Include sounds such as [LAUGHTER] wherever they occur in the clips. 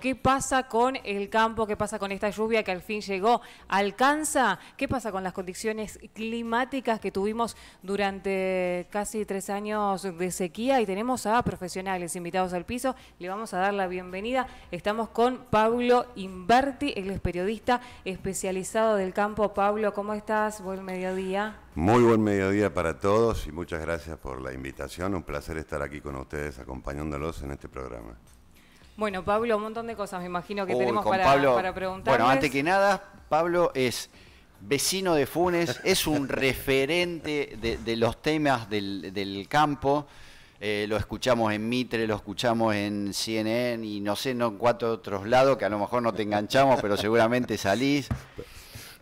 ¿Qué pasa con el campo? ¿Qué pasa con esta lluvia que al fin llegó? ¿Alcanza? ¿Qué pasa con las condiciones climáticas que tuvimos durante casi tres años de sequía? Y tenemos a profesionales invitados al piso. Le vamos a dar la bienvenida. Estamos con Pablo Inverti, él es periodista especializado del campo. Pablo, ¿cómo estás? Buen mediodía. Muy buen mediodía para todos y muchas gracias por la invitación. Un placer estar aquí con ustedes acompañándolos en este programa. Bueno, Pablo, un montón de cosas me imagino que tenemos para, para preguntarles. Bueno, antes que nada, Pablo es vecino de Funes, es un [LAUGHS] referente de, los temas del, del campo. Eh, lo escuchamos en Mitre, lo escuchamos en CNN y no sé, no en cuatro otros lados, que a lo mejor no te enganchamos, pero seguramente salís. [LAUGHS]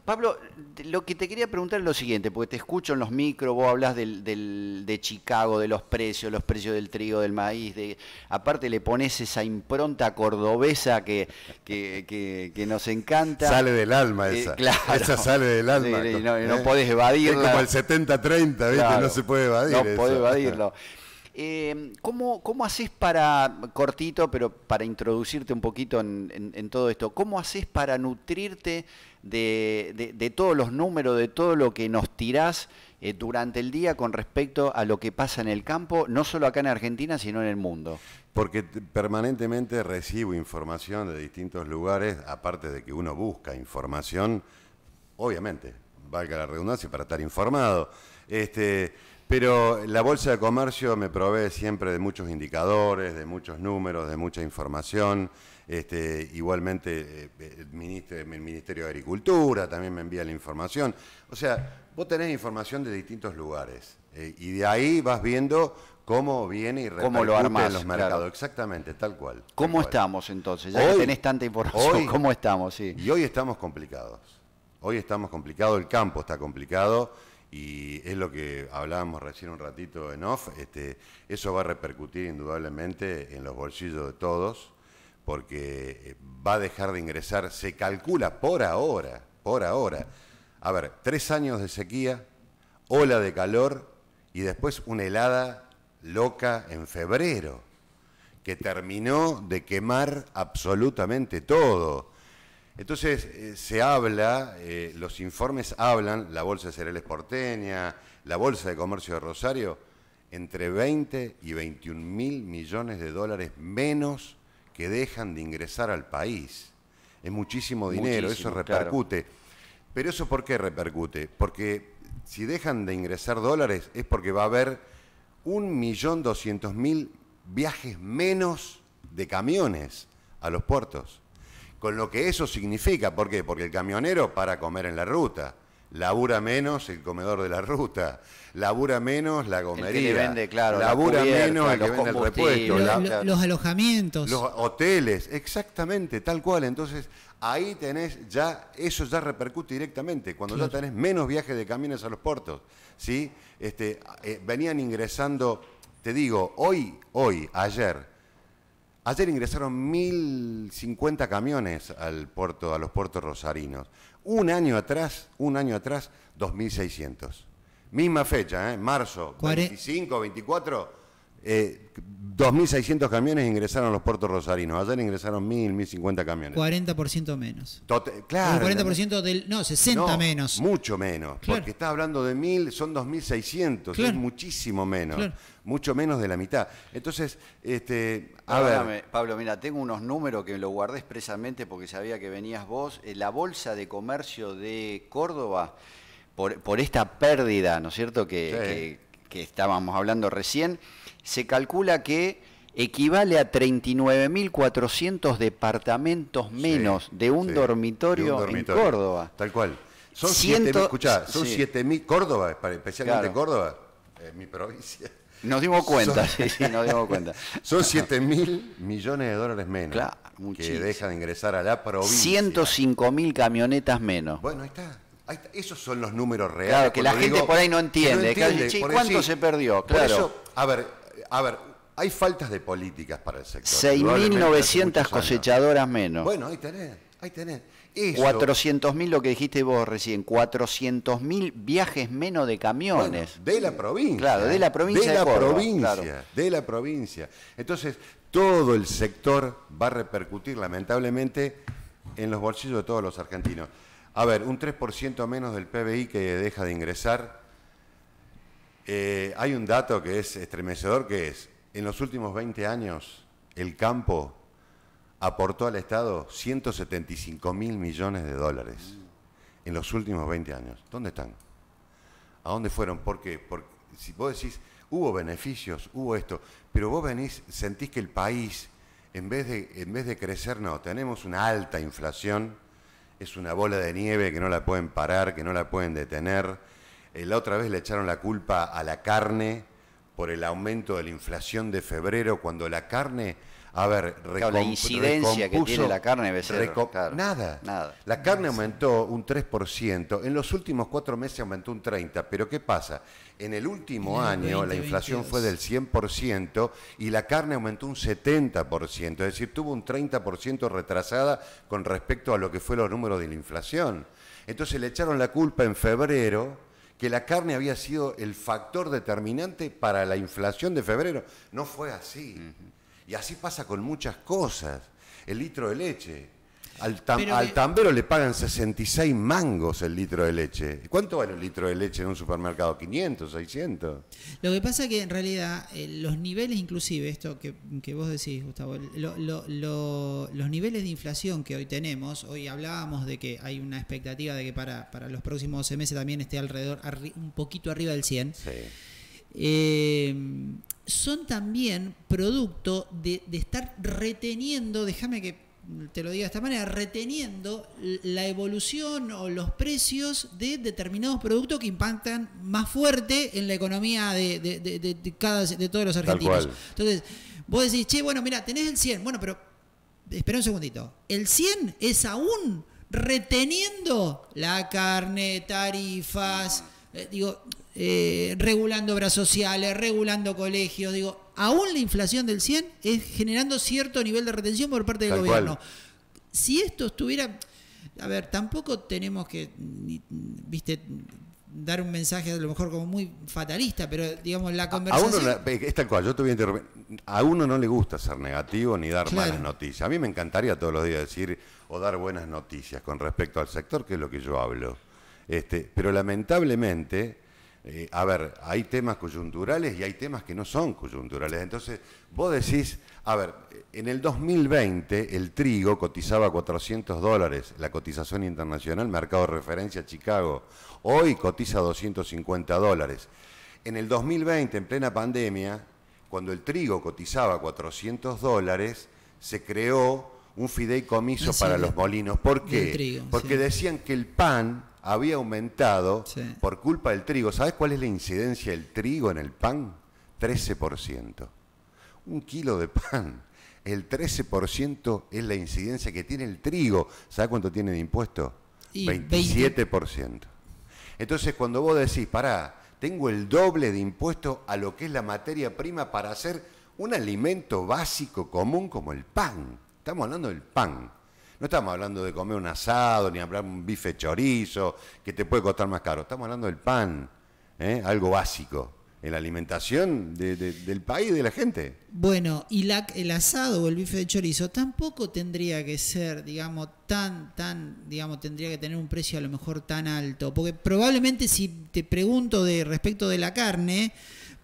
Pablo, lo que te quería preguntar es lo siguiente, porque te escucho en los micros, vos hablas del, de Chicago, de los precios, los precios del trigo, del maíz, de, aparte le pones esa impronta cordobesa que, que, que, nos encanta. Sale del alma eh, esa, esa sale del alma. no, no, ¿eh? podés evadirla. Es como el 70-30, no se puede evadir. No evadirlo. Em, ¿cómo, haces para, cortito, pero para introducirte un poquito en, todo esto, cómo haces para nutrirte de, todos los números, de todo lo que nos tirás eh, durante el día con respecto a lo que pasa en el campo, no solo acá en Argentina, sino en el mundo? Porque permanentemente recibo información de distintos lugares, aparte de que uno busca información, obviamente, valga la redundancia, para estar informado. Este, pero la Bolsa de Comercio me provee siempre de muchos indicadores, de muchos números, de mucha información. Este, igualmente eh, eh, el Ministerio, de Agricultura también me envía la información. O sea, vos tenés información de distintos lugares eh, y de ahí vas viendo cómo viene y cómo lo los mercados. Exactamente, tal cual. ¿Cómo estamos entonces? Ya que tenés tanta información, [LAUGHS] ¿cómo estamos? Sí. Y hoy estamos complicados. Hoy estamos complicados, el campo está complicado y es lo que hablábamos recién un ratito en off, este, eso va a repercutir indudablemente en los bolsillos de todos, porque eh, va a dejar de ingresar, se calcula por ahora, por ahora, a ver, tres años de sequía, ola de calor y después una helada loca en febrero, que terminó de quemar absolutamente todo. Entonces eh, se habla, eh, los informes hablan, la Bolsa de Cereales Porteña, la Bolsa de Comercio de Rosario, entre 20 y 21 mil millones de dólares menos que dejan de ingresar al país. Es muchísimo dinero, eso repercute. Pero eso ¿por qué repercute? Porque si dejan de ingresar dólares es porque va a haber un 1.200.000 viajes menos de camiones a los puertos con lo que eso significa. ¿Por qué? Porque el camionero para comer en la ruta, labura menos el comedor de la ruta, labura menos la gomería, vende, claro, labura menos el los alojamientos, los hoteles, exactamente, tal cual. Entonces ahí tenés ya, eso ya repercute directamente, cuando ya tenés menos viajes de camiones a los puertos, ¿sí? Este, eh, venían ingresando, te digo, hoy, hoy, ayer, Ayer ingresaron 1.050 camiones al puerto, a los puertos rosarinos. Un año atrás, un año atrás, 2.600. Misma fecha, ¿eh? marzo 25, 24, 2.600 eh, camiones ingresaron los puertos rosarinos. Ayer ingresaron 1.000, 1.050 camiones. 40% menos. claro. 40% del. No, 60 menos. Mucho menos. Porque estás hablando de 1.000, son 2.600. Es muchísimo menos. Mucho menos de la mitad. Entonces, este, a ver. Pablo, mira, tengo unos números que lo guardé expresamente porque sabía que venías vos. Eh, la bolsa de comercio de Córdoba, por, por esta pérdida, ¿no es cierto? que que estábamos hablando recién, se calcula que equivale a 39.400 departamentos menos de, un dormitorio en Córdoba. Tal cual. Son 7.000, escuchá, son 7.000, Córdoba, especialmente Córdoba, es mi provincia. Nos dimos cuenta, sí sí, nos dimos cuenta. [LAUGHS] Son 7.000 millones de dólares menos que dejan de ingresar a la provincia. 105.000 camionetas menos. Bueno, ahí está esos son los números reales. Claro, que la gente por ahí no entiende. ¿Cuánto se perdió? Claro. a ver, a ver, hay faltas de políticas para el sector. 6.900 cosechadoras menos. Bueno, ahí tenés, ahí tenés. 400.000, lo que dijiste vos recién, 400.000 viajes menos de camiones. de la provincia. Claro, de la provincia. De, de la provincia. Entonces, todo el sector va a repercutir, lamentablemente, en los bolsillos de todos los argentinos. A ver, un 3% menos del PBI que deja de ingresar. Eh, hay un dato que es estremecedor, que es, en los últimos 20 años, el campo aportó al Estado 175 mil millones de dólares. En los últimos 20 años. ¿Dónde están? ¿A dónde fueron? ¿Por qué? Porque si vos decís, hubo beneficios, hubo esto, pero vos venís, sentís que el país, en vez de, en vez de crecer, no, tenemos una alta inflación es una bola de nieve que no la pueden parar, que no la pueden detener. Eh, la otra vez le echaron la culpa a la carne por el aumento de la inflación de febrero, cuando la carne a ver, la incidencia que tiene la carne de nada. nada. La carne aumentó un 3%, en los últimos cuatro meses aumentó un 30%, pero ¿qué pasa? En el último año la inflación fue del 100% y la carne aumentó un 70%, es decir, tuvo un 30% retrasada con respecto a lo que fue los números de la inflación. Entonces le echaron la culpa en febrero que la carne había sido el factor determinante para la inflación de febrero. No fue así. Y así pasa con muchas cosas. El litro de leche. Al, tambero le pagan 66 mangos el litro de leche. ¿Cuánto vale el litro de leche en un supermercado? ¿500, 600? Lo que pasa es que en realidad eh, los niveles, inclusive esto que, vos decís, Gustavo, los niveles de inflación que hoy tenemos, hoy hablábamos de que hay una expectativa de que para, para los próximos meses también esté alrededor, un poquito arriba del 100. Sí Em, son también producto de, estar reteniendo, déjame que te lo diga de esta manera, reteniendo la evolución o los precios de determinados productos que impactan más fuerte en la economía de, todos los argentinos. Entonces, vos decís, che, bueno, mira, tenés el 100, bueno, pero espera un segundito, el 100 es aún reteniendo la carne, tarifas, ah. eh, digo, eh, regulando obras sociales, regulando colegios, digo, aún la inflación del 100 es generando cierto nivel de retención por parte del gobierno. Si esto estuviera, a ver, tampoco tenemos que, viste, dar un mensaje a lo mejor como muy fatalista, pero digamos la conversación... A uno, eh, cual, yo no le gusta ser negativo ni dar malas noticias. A mí me encantaría todos los días decir o dar buenas noticias con respecto al sector, que es lo que yo hablo. Este, pero lamentablemente eh, a ver, hay temas coyunturales y hay temas que no son coyunturales. Entonces, vos decís, a ver, en el 2020 el trigo cotizaba 400 dólares, la cotización internacional, mercado de referencia Chicago. Hoy cotiza 250 dólares. En el 2020, en plena pandemia, cuando el trigo cotizaba 400 dólares, se creó un fideicomiso para los molinos. ¿Por qué? Porque decían que el pan había aumentado por culpa del trigo. ¿Sabes cuál es la incidencia del trigo en el pan? 13%. Un kilo de pan. El 13% es la incidencia que tiene el trigo. ¿Sabes cuánto tiene de impuesto? 27%. Entonces, cuando vos decís, pará, tengo el doble de impuesto a lo que es la materia prima para hacer un alimento básico común como el pan. Estamos hablando del pan. No estamos hablando de comer un asado, ni hablar un bife chorizo, que te puede costar más caro. Estamos hablando del pan, ¿eh? algo básico en la alimentación del país, de la gente. Bueno, y la, el asado o el bife de chorizo tampoco tendría que ser, digamos, tan, tan, digamos, tendría que tener un precio a lo mejor tan alto. Porque probablemente si te pregunto de respecto de la carne,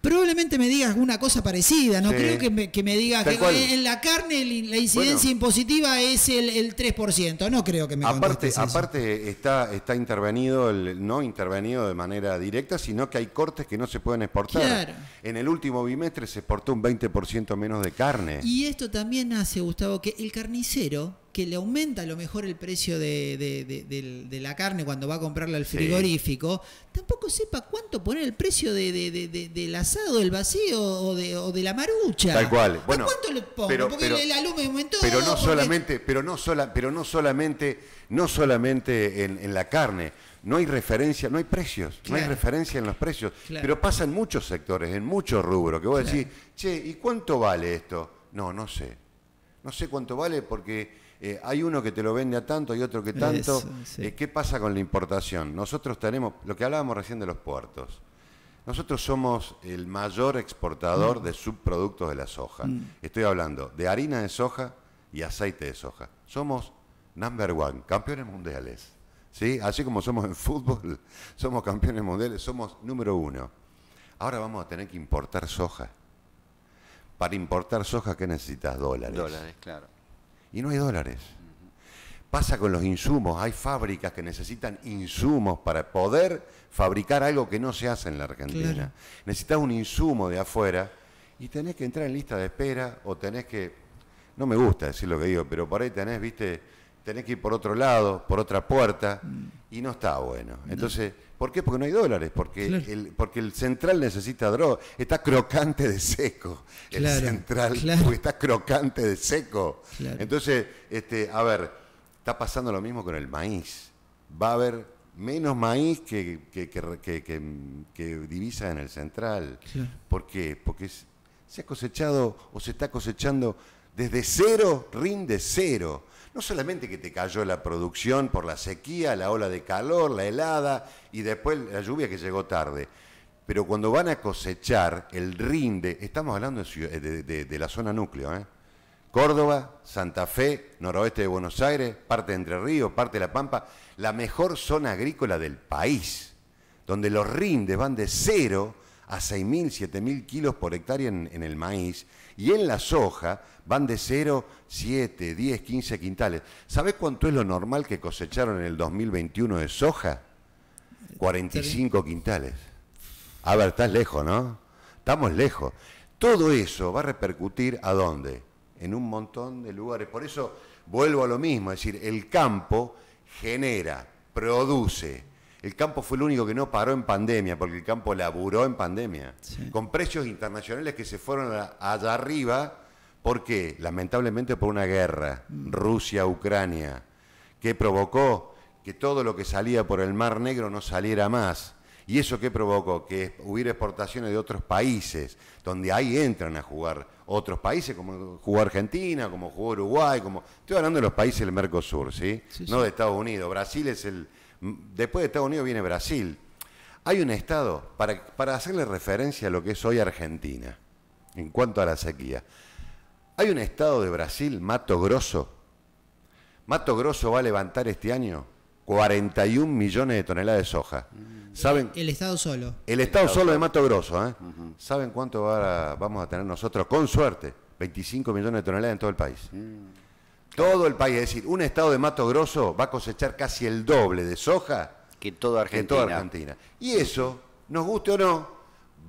probablemente me digas una cosa parecida, no creo que me, que digas que en la carne la incidencia impositiva es el, 3%, no creo que me Aparte, eso. aparte está, está intervenido, el, no intervenido de manera directa, sino que hay cortes que no se pueden exportar. En el último bimestre se exportó un 20% menos de carne. Y esto también hace, Gustavo, que el carnicero que le aumenta a lo mejor el precio de, la carne cuando va a comprarla al frigorífico, tampoco sepa cuánto poner el precio del asado, del vacío o de, la marucha. Tal cual. cuánto le pongo? Pero, porque el alumno aumentó. Pero no solamente, pero no sola, pero no solamente, no solamente en, la carne no hay referencia, no hay precios, no hay referencia en los precios. Pero pasa en muchos sectores, en muchos rubros, que vos a decís, che, ¿y cuánto vale esto? No, no sé no sé cuánto vale porque eh, hay uno que te lo vende a tanto y otro que tanto. Eh, ¿Qué pasa con la importación? Nosotros tenemos, lo que hablábamos recién de los puertos, nosotros somos el mayor exportador de subproductos de la soja. Mm. Estoy hablando de harina de soja y aceite de soja. Somos number one, campeones mundiales. ¿sí? Así como somos en fútbol, [LAUGHS] somos campeones mundiales, somos número uno. Ahora vamos a tener que importar soja. Para importar soja, que necesitas? Dólares. Dólares, claro. Y no hay dólares. Pasa con los insumos. Hay fábricas que necesitan insumos para poder fabricar algo que no se hace en la Argentina. Necesitas un insumo de afuera y tenés que entrar en lista de espera o tenés que. No me gusta decir lo que digo, pero por ahí tenés, viste, tenés que ir por otro lado, por otra puerta, mm. y no está bueno. Entonces ¿Por qué? Porque no hay dólares, porque, el, central necesita droga. Está crocante de seco. El central porque está crocante de seco. Entonces, este, a ver, está pasando lo mismo con el maíz. Va a haber menos maíz que, que, que divisa en el central. ¿Por qué? Porque se ha cosechado o se está cosechando desde cero, rinde cero no solamente que te cayó la producción por la sequía, la ola de calor, la helada y después la lluvia que llegó tarde, pero cuando van a cosechar el rinde, estamos hablando de, la zona núcleo, ¿eh? Córdoba, Santa Fe, noroeste de Buenos Aires, parte de Entre Ríos, parte de La Pampa, la mejor zona agrícola del país, donde los rindes van de cero a 6.000, 7.000 kilos por hectárea en, el maíz y en la soja van de 0, 7, 10, 15 quintales. sabes cuánto es lo normal que cosecharon en el 2021 de soja? 45 quintales. A ver, estás lejos, ¿no? Estamos lejos. Todo eso va a repercutir a dónde? En un montón de lugares. Por eso vuelvo a lo mismo, es decir, el campo genera, produce, el campo fue el único que no paró en pandemia, porque el campo laburó en pandemia, con precios internacionales que se fueron allá arriba, porque lamentablemente por una guerra, mm. Rusia-Ucrania, que provocó que todo lo que salía por el Mar Negro no saliera más. ¿Y eso qué provocó? Que hubiera exportaciones de otros países, donde ahí entran a jugar otros países, como jugó Argentina, como jugó Uruguay, como... Estoy hablando de los países del Mercosur, ¿sí? no de Estados Unidos. Brasil es el, Después de Estados Unidos viene Brasil. Hay un Estado, para, para hacerle referencia a lo que es hoy Argentina, en cuanto a la sequía, hay un Estado de Brasil, Mato Grosso. Mato Grosso va a levantar este año 41 millones de toneladas de soja. Mm. ¿Saben? El, Estado solo. El Estado, solo de Mato Grosso. ¿eh? ¿Saben cuánto vamos a tener nosotros? Con suerte, 25 millones de toneladas en todo el país. Mm. Todo el país, es decir, un estado de Mato Grosso va a cosechar casi el doble de soja que toda Argentina. Y eso, nos guste o no,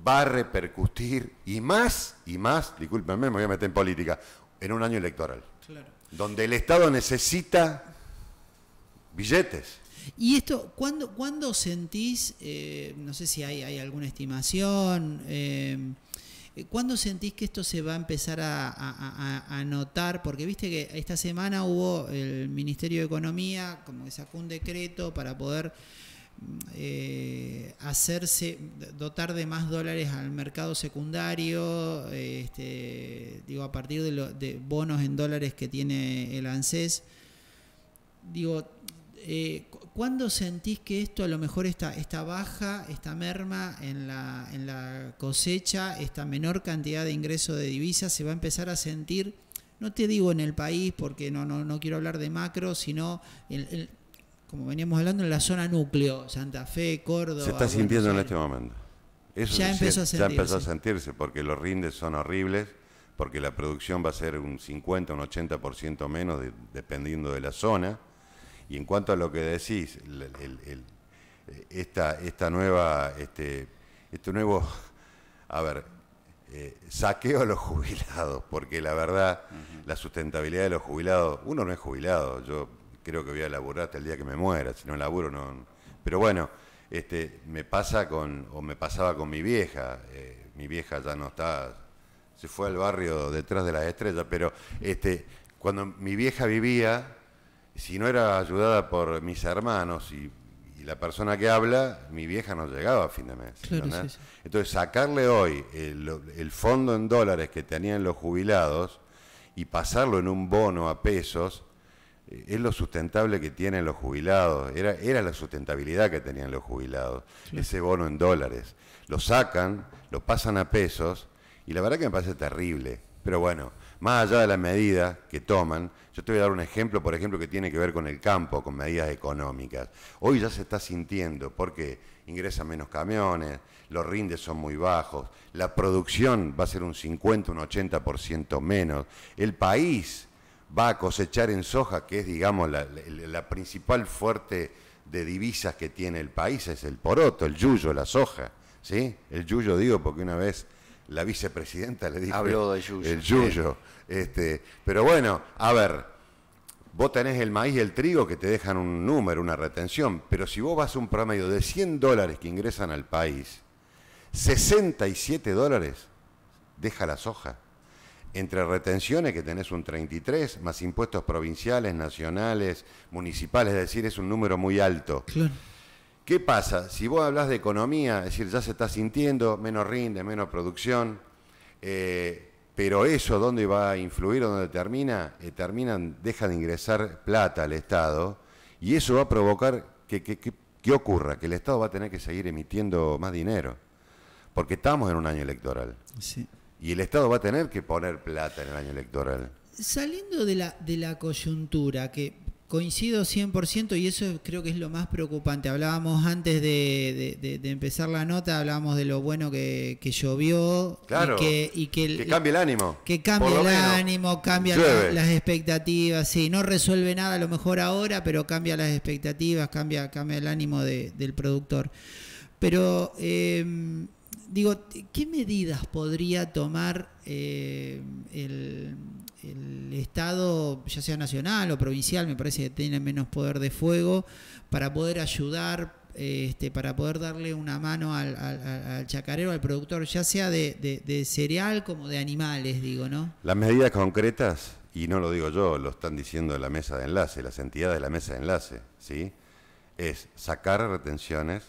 va a repercutir y más, y más, discúlpenme, me voy a meter en política, en un año electoral. Donde el Estado necesita billetes. ¿Y esto, cuándo, cuándo sentís, eh, no sé si hay, alguna estimación? Eh, eh, ¿Cuándo sentís que esto se va a empezar a, a, notar? Porque viste que esta semana hubo el Ministerio de Economía, como que sacó un decreto para poder mm, eh, hacerse, dotar de más dólares al mercado secundario, este, digo, a partir de, de bonos en dólares que tiene el ANSES. Digo, eh, ¿cuándo sentís que esto, a lo mejor esta, esta baja, esta merma en la, cosecha, esta menor cantidad de ingreso de divisas, se va a empezar a sentir, no te digo en el país, porque no, no, no quiero hablar de macro, sino en, como veníamos hablando, en la zona núcleo, Santa Fe, Córdoba. Se está sintiendo en este momento. ya, empezó a sentirse. ya empezó a sentirse, porque los rindes son horribles, porque la producción va a ser un 50, un 80% menos, dependiendo de la zona y en cuanto a lo que decís, esta, esta nueva, este, este nuevo, [LAUGHS] a ver, eh, saqueo a los jubilados, porque la verdad, la sustentabilidad de los jubilados, uno no es jubilado, yo creo que voy a laburar hasta el día que me muera, si no laburo no... Pero bueno, este, me pasa con, o me pasaba con mi vieja, eh, mi vieja ya no está, se fue al barrio detrás de las estrellas, pero este, cuando mi vieja vivía, si no era ayudada por mis hermanos y, la persona que habla, mi vieja no llegaba a fin de mes. Entonces, sacarle hoy el, fondo en dólares que tenían los jubilados y pasarlo en un bono a pesos, eh, es lo sustentable que tienen los jubilados, era, era la sustentabilidad que tenían los jubilados, ese bono en dólares. Lo sacan, lo pasan a pesos, y la verdad que me parece terrible, pero bueno, más allá de las medidas que toman, yo te voy a dar un ejemplo, por ejemplo, que tiene que ver con el campo, con medidas económicas. Hoy ya se está sintiendo porque ingresan menos camiones, los rindes son muy bajos, la producción va a ser un 50, un 80% menos, el país va a cosechar en soja, que es, digamos, la, principal fuerte de divisas que tiene el país, es el poroto, el yuyo, la soja. ¿Sí? El yuyo digo porque una vez la vicepresidenta le dijo. El Yuyo. Este, pero bueno, a ver, vos tenés el maíz y el trigo que te dejan un número, una retención, pero si vos vas a un promedio de 100 dólares que ingresan al país, 67 dólares deja la soja. Entre retenciones que tenés un 33, más impuestos provinciales, nacionales, municipales, es decir, es un número muy alto. ¿Qué pasa? Si vos hablas de economía, es decir, ya se está sintiendo, menos rinde, menos producción, eh, pero eso dónde va a influir o dónde termina, eh, terminan, deja de ingresar plata al Estado y eso va a provocar que, ocurra, que el Estado va a tener que seguir emitiendo más dinero, porque estamos en un año electoral. Y el Estado va a tener que poner plata en el año electoral. Saliendo de la, de la coyuntura, que Coincido 100% y eso creo que es lo más preocupante. Hablábamos antes de, empezar la nota, hablábamos de lo bueno que, llovió. Claro, que, y cambie el ánimo. Que cambie el ánimo, cambia las expectativas. Sí, no resuelve nada a lo mejor ahora, pero cambia las expectativas, cambia, cambia el ánimo del productor. Pero em, digo, ¿qué medidas podría tomar eh, el el Estado, ya sea nacional o provincial, me parece que tiene menos poder de fuego para poder ayudar, este, para poder darle una mano al, chacarero, al productor, ya sea de, cereal como de animales, digo, ¿no? Las medidas concretas, y no lo digo yo, lo están diciendo de la mesa de enlace, las entidades de la mesa de enlace, ¿sí? Es sacar retenciones,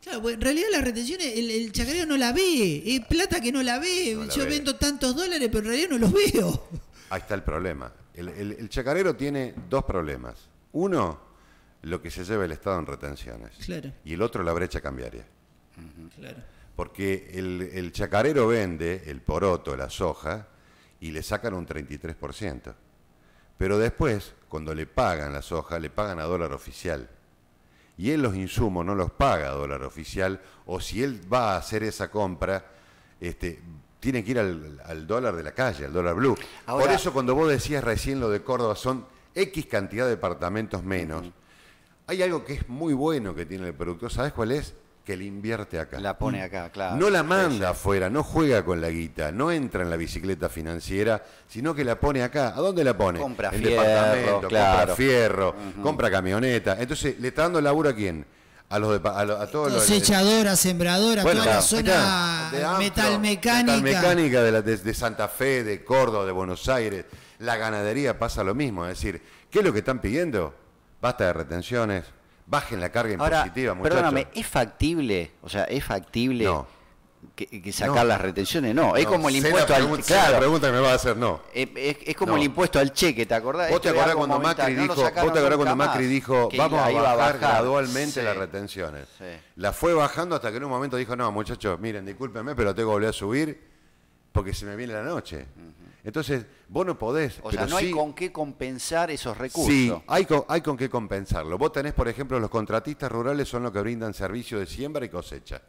Claro, pues, en realidad las retenciones, el, chacarero no la ve, es plata que no la ve. Yo vendo tantos dólares, pero en realidad no los veo. Ahí está el problema. El, chacarero tiene dos problemas. Uno, lo que se lleva el Estado en retenciones. Claro. Y el otro, la brecha cambiaria. Claro. Porque el, chacarero vende el poroto, la soja, y le sacan un 33%. Pero después, cuando le pagan la soja, le pagan a dólar oficial. Y él los insumos no los paga a dólar oficial, o si él va a hacer esa compra, este, tiene que ir al, dólar de la calle, al dólar blue. Por eso cuando vos decías recién lo de Córdoba son X cantidad de departamentos menos, hay algo que es muy bueno que tiene el productor, ¿sabes cuál es? Que le invierte acá. La pone acá, mm. claro. No la manda afuera, no juega con la guita, no entra en la bicicleta financiera, sino que la pone acá. ¿A dónde la pone? Compra fierro, departamento, compra fierro, compra camioneta. Entonces, ¿le está dando laburo a quién? a los de, a, todos cosechadora, sembradora, toda la, zona metalmecánica. metalmecánica de, Santa Fe, de Córdoba, de Buenos Aires, la ganadería pasa lo mismo, es decir, ¿qué es lo que están pidiendo? Basta de retenciones, bajen la carga impositiva, muchachos. Perdóname, ¿es factible? O sea, ¿es factible? No que, sacar las retenciones, no. Es como el impuesto al va a hacer, no. Eh, es, como el impuesto al cheque, ¿te acordás? Vos te acordás cuando Macri dijo, ¿vos vamos a bajar, gradualmente las retenciones. La fue bajando hasta que en un momento dijo, no, muchachos, miren, discúlpenme, pero tengo que volver a subir porque se me viene la noche. Entonces, vos no podés. O sea, no hay con qué compensar esos recursos. Sí, hay con, hay con qué compensarlo. Vos tenés, por ejemplo, los contratistas rurales son los que brindan servicio de siembra y cosecha.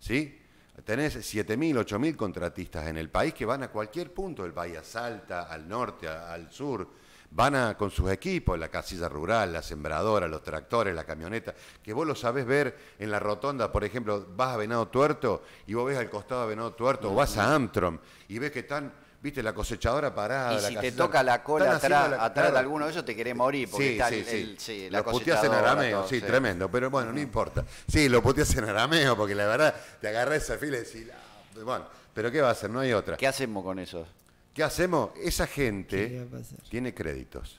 ¿Sí? Tenés 7.000, 8.000 contratistas en el país que van a cualquier punto del Valle a Salta, al norte, al sur, van con sus equipos, la casilla rural, la sembradora, los tractores, la camioneta, que vos lo sabés ver en la rotonda, por ejemplo, vas a Venado Tuerto y vos ves al costado de Venado Tuerto, o vas a Amtrom y ves que están viste, la cosechadora parada. Y si te toca la cola atrás, de alguno de ellos, te querés morir. Porque sí, sí, sí. lo puteas en arameo, sí, tremendo. Pero bueno, no importa. Sí, lo puteas en arameo, porque la verdad, te agarra esa fila y decís, ah, bueno, pero ¿qué va a hacer? No hay otra. ¿Qué hacemos con eso? ¿Qué hacemos? Esa gente tiene créditos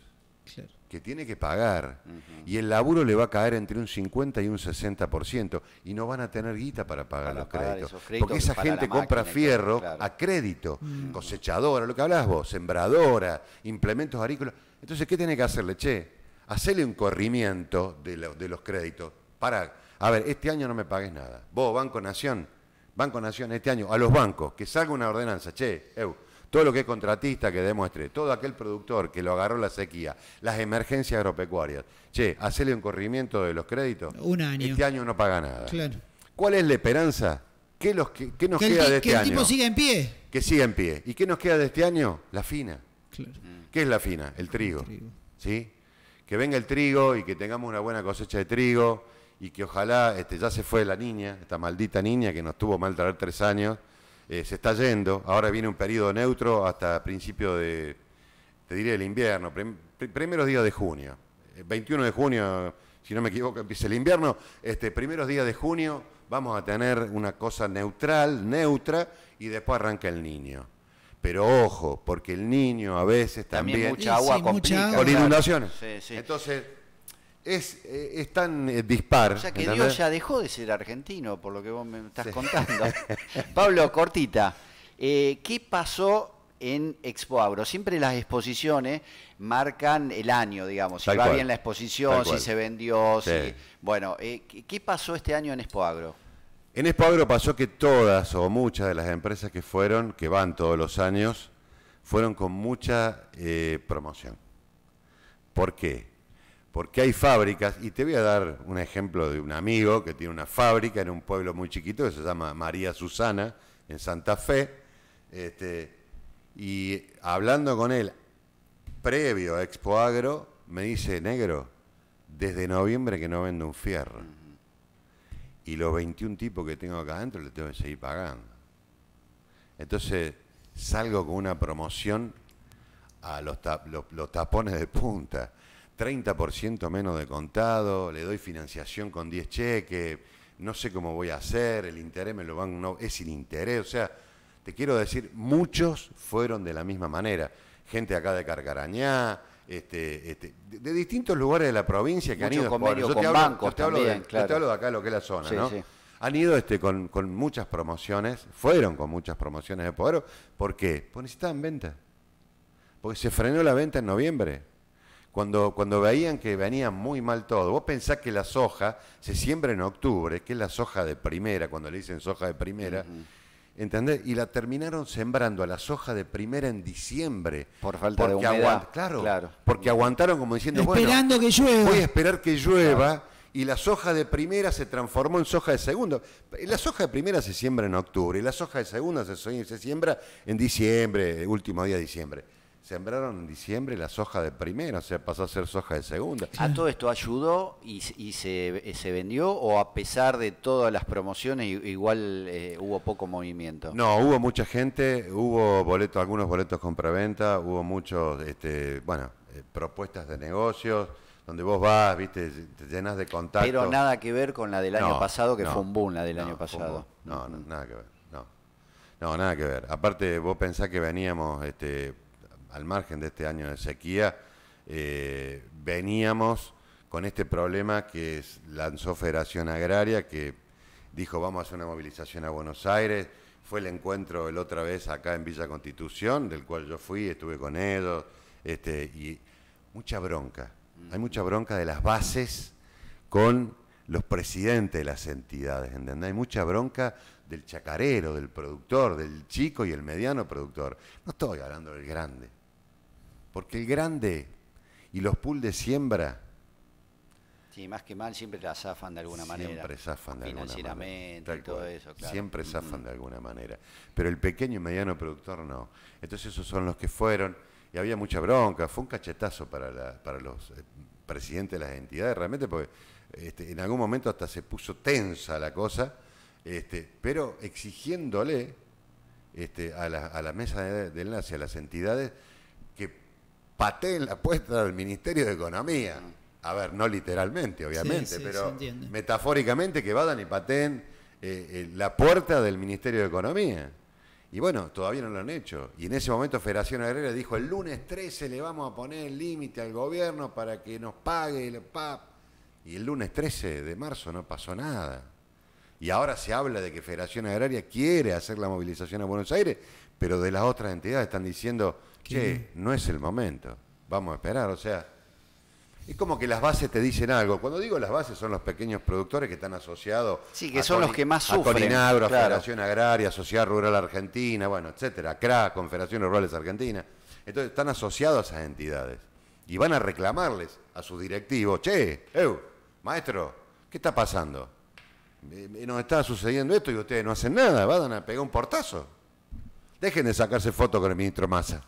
que tiene que pagar. Y el laburo le va a caer entre un 50 y un 60%. Y no van a tener guita para pagar los créditos. Porque esa gente compra fierro a crédito. Mm. Cosechadora, lo que hablas vos, sembradora, implementos agrícolas. Entonces, ¿qué tiene que hacerle? Che, hacele un corrimiento de, los créditos. Para, a ver, este año no me pagues nada. Vos, Banco Nación, Banco Nación, este año, a los bancos, que salga una ordenanza. Che, eu, todo lo que es contratista que demuestre, todo aquel productor que lo agarró la sequía, las emergencias agropecuarias, che, hacerle un corrimiento de los créditos. Un año. Este año no paga nada. Claro. ¿Cuál es la esperanza? ¿Qué, nos queda de este año? Que el tipo siga en pie. Que siga en pie. ¿Y qué nos queda de este año? La fina. Claro. ¿Qué es la fina? El trigo. ¿Sí? Que venga el trigo y que tengamos una buena cosecha de trigo y que ojalá, este, ya se fue la niña, esta maldita niña que nos tuvo mal traer tres años eh, se está yendo. Ahora viene un periodo neutro hasta principio de, te diré, el invierno, primeros días de junio. 21 eh, de junio, si no me equivoco, empieza el invierno. Este, primeros días de junio vamos a tener una cosa neutral, neutra, y después arranca el niño. Pero ojo, porque el niño a veces también, agua con inundaciones. Entonces, es, eh, es tan disparo. Eh, dispar. O sea que Dios ya dejó de ser argentino, por lo que vos me estás contando. [LAUGHS] Pablo, cortita, eh, ¿qué pasó en Expo Siempre las exposiciones marcan el año, digamos, si va bien la exposición, si se vendió, Bueno, ¿qué pasó este año en Expo Agro? En Expo Agro pasó que todas o muchas de las empresas que fueron, que van todos los años, fueron con mucha promoción. ¿Por qué? porque hay fábricas, y te voy a dar un ejemplo de un amigo que tiene una fábrica en un pueblo muy chiquito que se llama María Susana, en Santa Fe, este, y hablando con él previo a Expo Agro, me dice, negro, desde noviembre que no vendo un fierro, y los 21 tipos que tengo acá adentro le tengo que seguir pagando. Entonces salgo con una promoción a los tapones de punta 30% menos de contado, le doy financiación con 10 cheques, no sé cómo voy a hacer, el interés me lo van, no, es sin interés, o sea, te quiero decir, muchos fueron de la misma manera, gente acá de Carcarañá, este, este de, distintos lugares de la provincia que han ido con te bancos de, claro. te hablo de acá lo que es la zona, ¿no? Han ido este, con, con, muchas promociones, fueron con muchas promociones de poder. ¿Por qué? Porque necesitaban venta. Porque se frenó la venta en noviembre cuando, veían que venía muy mal todo. Vos pensás que la soja se siembra en octubre, que es la soja de primera, cuando le dicen soja de primera. ¿Entendés? Y la terminaron sembrando a la soja de primera en diciembre. Por falta de humedad. Claro, Porque aguantaron como diciendo, Esperando que llueva. voy a esperar que llueva. Y la soja de primera se transformó en soja de segundo. La soja de primera se siembra en octubre y la soja de segunda se, se siembra en diciembre, último día de diciembre sembraron en diciembre la soja de primera, o sea, pasó a ser soja de segunda. ¿A todo esto ayudó y, eh, se, vendió o a pesar de todas las promociones igual eh, hubo poco movimiento? No, hubo mucha gente, hubo boletos, algunos boletos compra-venta, hubo muchos, este, bueno, eh, propuestas de negocios, donde vos vas, viste, te llenas de contactos. Pero nada que ver con la del año pasado, que fue un boom la del año pasado. No, nada que ver, no. No, nada que ver. Aparte, vos pensás que veníamos... Este, al margen de este año de sequía, eh, veníamos con este problema que lanzó Federación Agraria, que dijo vamos a hacer una movilización a Buenos Aires, fue el encuentro el otra vez acá en Villa Constitución, del cual yo fui, estuve con ellos, este, y mucha bronca, hay mucha bronca de las bases con los presidentes de las entidades, Hay mucha bronca del chacarero, del productor, del chico y el mediano productor. No estoy hablando del grande, porque el grande y los pools de siembra. Sí, más que mal siempre la zafan de alguna manera. Siempre zafan de alguna manera. todo eso, claro. Siempre zafan de alguna manera. Pero el pequeño y mediano productor no. Entonces esos son los que fueron. Y había mucha bronca. Fue un cachetazo para, para los eh, presidentes de las entidades, realmente, porque este, en algún momento hasta se puso tensa la cosa. Este, pero exigiéndole este, a, la, mesa de, de enlace, a las entidades, pateen la puerta del Ministerio de Economía. A ver, no literalmente, obviamente, pero metafóricamente que vadan y pateen eh, eh, la puerta del Ministerio de Economía. Y bueno, todavía no lo han hecho. Y en ese momento Federación Agraria dijo, el lunes 13 le vamos a poner el límite al gobierno para que nos pague el PAP. Y el lunes 13 de marzo no pasó nada. Y ahora se habla de que Federación Agraria quiere hacer la movilización a Buenos Aires, pero de las otras entidades están diciendo, che, no es el momento, vamos a esperar, o sea, es como que las bases te dicen algo. Cuando digo las bases son los pequeños productores que están asociados. Sí, que son los que más sufren. A Colinagro, Federación Agraria, Sociedad Rural Argentina, bueno, etcétera, CRA, Confederaciones Rurales Argentina. Entonces están asociados a esas entidades y van a reclamarles a su directivo, che, eu, maestro, ¿qué está pasando? Eh, eh, nos está sucediendo esto y ustedes no hacen nada, van a pegar un portazo. Dejen de sacarse fotos con el ministro Massa.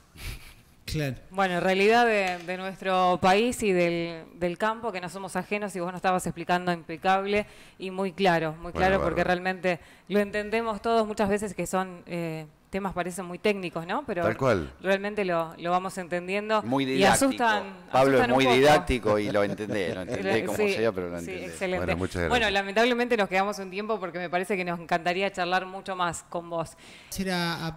Claro. Bueno, en realidad de, nuestro país y del, campo, que no somos ajenos, y vos nos estabas explicando impecable y muy claro, muy claro, porque realmente lo entendemos todos muchas veces que son eh, temas parecen muy técnicos, ¿no? Pero Tal cual. realmente lo, vamos entendiendo. Muy didáctico. Y asustan, Pablo es muy didáctico y lo entendé, lo entendé como pero lo entendí. Sí, excelente. Bueno, lamentablemente nos quedamos un tiempo porque me parece que nos encantaría charlar mucho más con vos.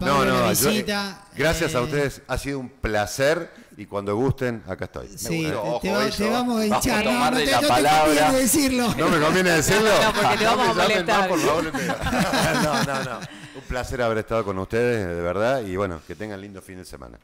no, visita, eh, gracias a eh, ustedes, ha sido un placer y cuando gusten, acá estoy. Sí, te, vamos a echar, no, decirlo. No me conviene decirlo. No, porque te vamos a molestar. por favor, no, [LAUGHS] no, no. Un placer haber estado con ustedes, de verdad, y bueno, que tengan lindo fin de semana.